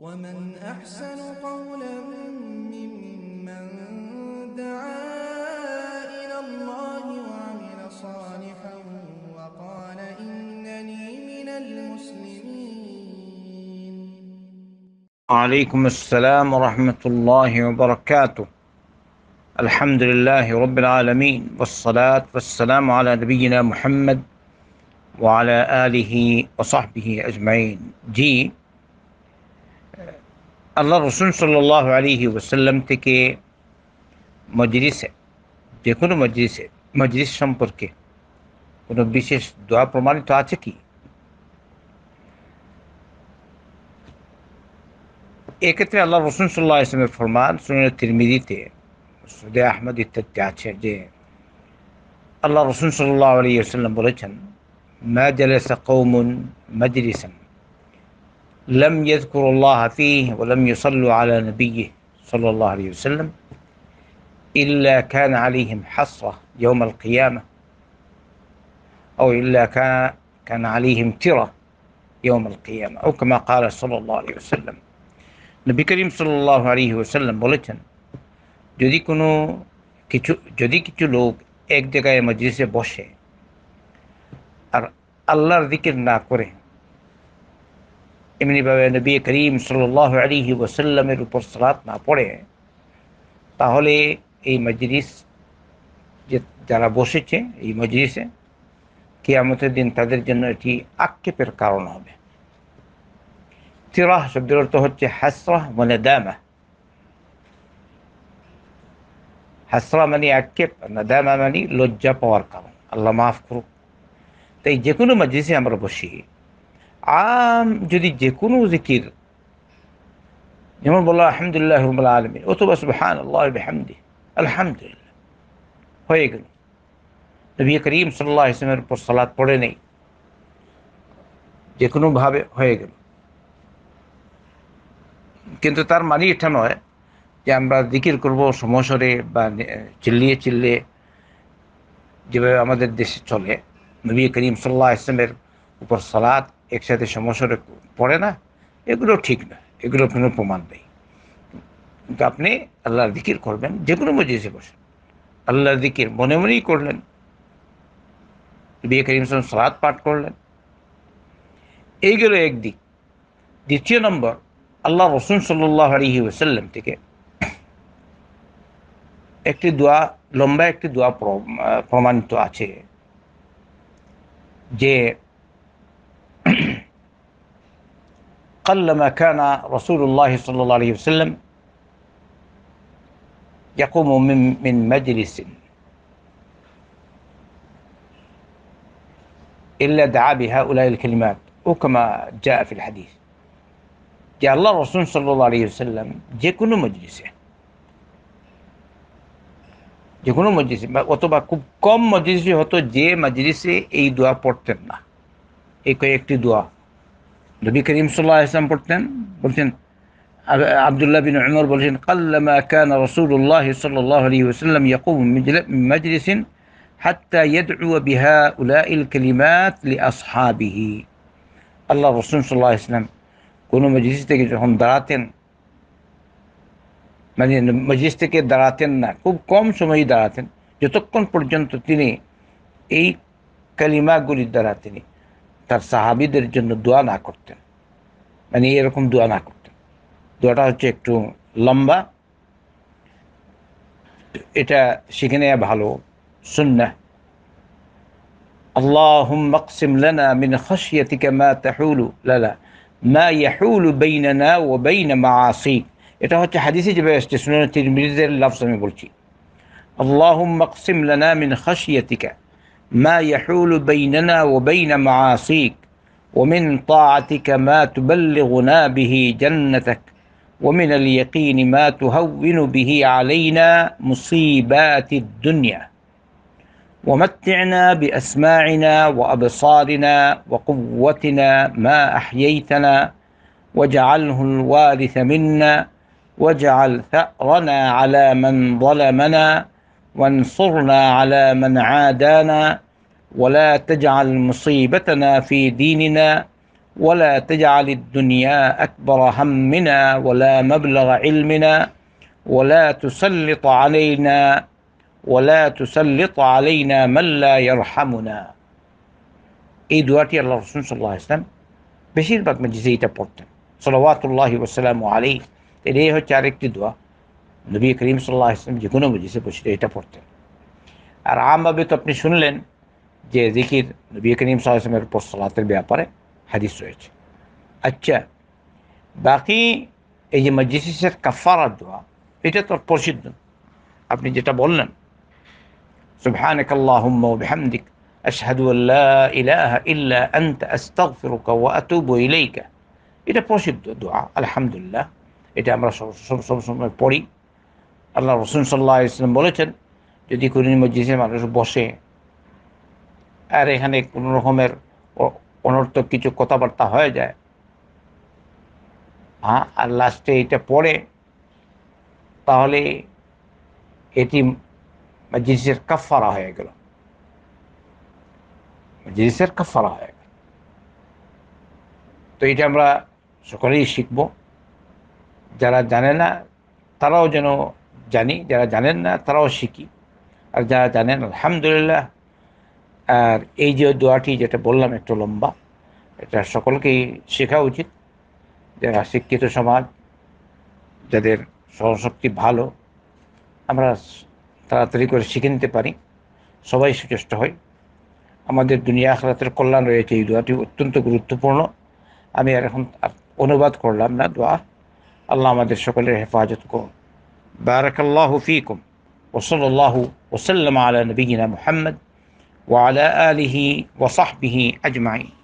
ومن أحسن قولا ممن دعا إلى الله وعمل صالحا وقال إنني من المسلمين عليكم السلام ورحمة الله وبركاته الحمد لله رب العالمين والصلاة والسلام على نبينا محمد وعلى آله وصحبه أجمعين جي আল্লাহ রসুল সাল্লাহ আলিহি ওসাল্লাম থেকে মজরিসে যে কোনো মজরিসে মজরিস সম্পর্কে কোনো বিশেষ দোয়া প্রমাণিত আছে কি এক্ষেত্রে আল্লাহ রসুন সাল্লাহ ইসলামের ফরমান সুনের তিরমিদিতে সুদে আহমদ ইত্যাদি আছে যে আল্লাহ রসুন সাল্লাহ আলী আসাল্লাম বলেছেন মা জালেসা কৌমুন মজরিসান لم يذكروا الله فيه ولم يصلوا على نبيه صلى الله عليه وسلم إلا كان عليهم حصرة يوم القيامة أو إلا كان كان عليهم ترة يوم القيامة أو كما قال صلى الله عليه وسلم نبي كريم صلى الله عليه وسلم যদি কোনো কিছু যদি কিছু লোক এক জায়গায় মজলিসে বসে আর আল্লাহর দিকের না করে এমনিভাবে নবী করিম সাল্লাহ আলিহি ওসাল্লামের উপর সালাত না পড়ে তাহলে এই মজলিস যে যারা বসেছে এই মজলিসে কিয়ামতের দিন তাদের জন্য এটি আক্ষেপের কারণ হবে তিরাহ শব্দের অর্থ হচ্ছে হাসরাহ মানে দামা হাসরা মানে আক্ষেপ নাদামা মানে লজ্জা পাওয়ার কারণ আল্লাহ মাফ করুক তাই যে কোনো মজলিসে আমরা বসি আম যদি যে কোনো জিকির যেমন বললো আহমদুল্লাহ রহমুল্লা আলমী অথবা সুবহান আল্লাহ আলহামদুলিল্লাহ হয়ে গেল নবী করিম সাল্লাহ ইসলামের উপর সালাদ পড়ে নেই যে কোনোভাবে হয়ে গেল কিন্তু তার মানে এটা নয় যে আমরা জিকির করবো সমসরে বা চিল্লিয়ে চিল্লিয়ে যেভাবে আমাদের দেশে চলে নবী করিম সাল্লাহ ইসলামের উপর সালাদ একসাথে সমস্যাটা পড়ে না এগুলো ঠিক না এগুলো কোনো প্রমাণ নেই কিন্তু আপনি আল্লাহর দিকির করবেন যে কোনো মজিসে বসেন আল্লাহর দিকির মনে মনেই করলেন বিয়ে করিম সালাদ পাঠ করলেন এই গেল একদিক দ্বিতীয় নম্বর আল্লাহ রসুন সাল্লাহ আলহি ওসাল্লাম থেকে একটি দোয়া লম্বা একটি দোয়া প্রমাণিত আছে যে قلما كان رسول الله صلى الله عليه وسلم يقوم من من مجلس إلا دعا بهؤلاء الكلمات وكما جاء في الحديث جاء الله الرسول صلى الله عليه وسلم جاء كل مجلسه যে مجلسه মজলিসে كم مجلسه কম মজলিসে হতো যে মজলিসে এই দোয়া পড়তেন না এই نبي كريم صلى الله عليه وسلم بولتين بولتين عبد الله بن عمر بولتين قل ما كان رسول الله صلى الله عليه وسلم يقوم من مجلس حتى يدعو بهؤلاء الكلمات لأصحابه الله رسول صلى الله عليه وسلم كونوا مجلس تجدهم دراتن মানে মজিস্টিকে দাঁড়াতেন না খুব কম সময় দাঁড়াতেন যতক্ষণ পর্যন্ত তিনি এই কালিমাগুলি দাঁড়াতেনি তার সাহাবিদের জন্য দোয়া না করতেন মানে এরকম দোয়া না করতেন দোয়াটা হচ্ছে একটু লম্বা এটা শিখে নেওয়া ভালো সুন্না اللهم اقسم لنا من خشيتك ما تحول لنا ما يحول بيننا وبين معاصيك এটা হচ্ছে হাদিসে যেভাবে আসছে সুনান তিরমিজির লাফজ আমি বলছি اللهم اقسم لنا من خشيتك ما يحول بيننا وبين معاصيك ومن طاعتك ما تبلغنا به جنتك ومن اليقين ما تهون به علينا مصيبات الدنيا ومتعنا بأسماعنا وأبصارنا وقوتنا ما أحييتنا واجعله الوارث منا واجعل ثأرنا على من ظلمنا وانصرنا على من عادانا ولا تجعل مصيبتنا في ديننا ولا تجعل الدنيا اكبر همنا ولا مبلغ علمنا ولا تسلط علينا ولا تسلط علينا من لا يرحمنا এই দোয়াটি আল্লাহ রসুল সাল্লাহ ইসলাম বেশিরভাগ মেজিজে এটা পড়তেন صلوات الله আলী عليه এই هو আরেকটি দোয়া নবী করিম সাল্লাহ ইসলাম যে কোনো মজিসে বসে এটা পড়তেন আর আমভাবে তো আপনি শুনলেন যে জিকির নবী করিম সাল্লাহ ইসলামের পর সালাতের ব্যাপারে হাদিস রয়েছে আচ্ছা বাকি এই যে মজলিসের কাফারার দোয়া এটা তো প্রসিদ্ধ আপনি যেটা বললেন سبحانك اللهم وبحمدك أشهد أن لا إله إلا أنت أستغفرك وأتوب إليك এটা প্রসিদ্ধ দোয়া আলহামদুলিল্লাহ এটা আমরা সব সব সময় পড়ি আল্লাহ রসুন সাল্লাহ ইসলাম বলেছেন যদি কোরআন মসজিদে মানুষ বসে আর এখানে কোনো রকমের অনর্থক কিছু কথাবার্তা হয়ে যায় হ্যাঁ আর লাস্টে এটা পড়ে তাহলে এটি কাপ কাফারা হয়ে গেল কাপ কাফারা হয়ে গেল তো এটা আমরা সকলেই শিখব যারা জানে না তারাও যেন জানি যারা জানেন না তারাও শিখি আর যারা জানেন আলহামদুলিল্লাহ আর এই যে দোয়াটি যেটা বললাম একটু লম্বা এটা সকলকেই শেখা উচিত যারা শিক্ষিত সমাজ যাদের সহশক্তি ভালো আমরা তাড়াতাড়ি করে শিখে নিতে পারি সবাই সুচেষ্ট হয় আমাদের দুনিয়া আখরাতের কল্যাণ রয়েছে এই দোয়াটি অত্যন্ত গুরুত্বপূর্ণ আমি আর এখন অনুবাদ করলাম না দোয়া আল্লাহ আমাদের সকলের হেফাজত করুন بارك الله فيكم وصلى الله وسلم على نبينا محمد وعلى آله وصحبه أجمعين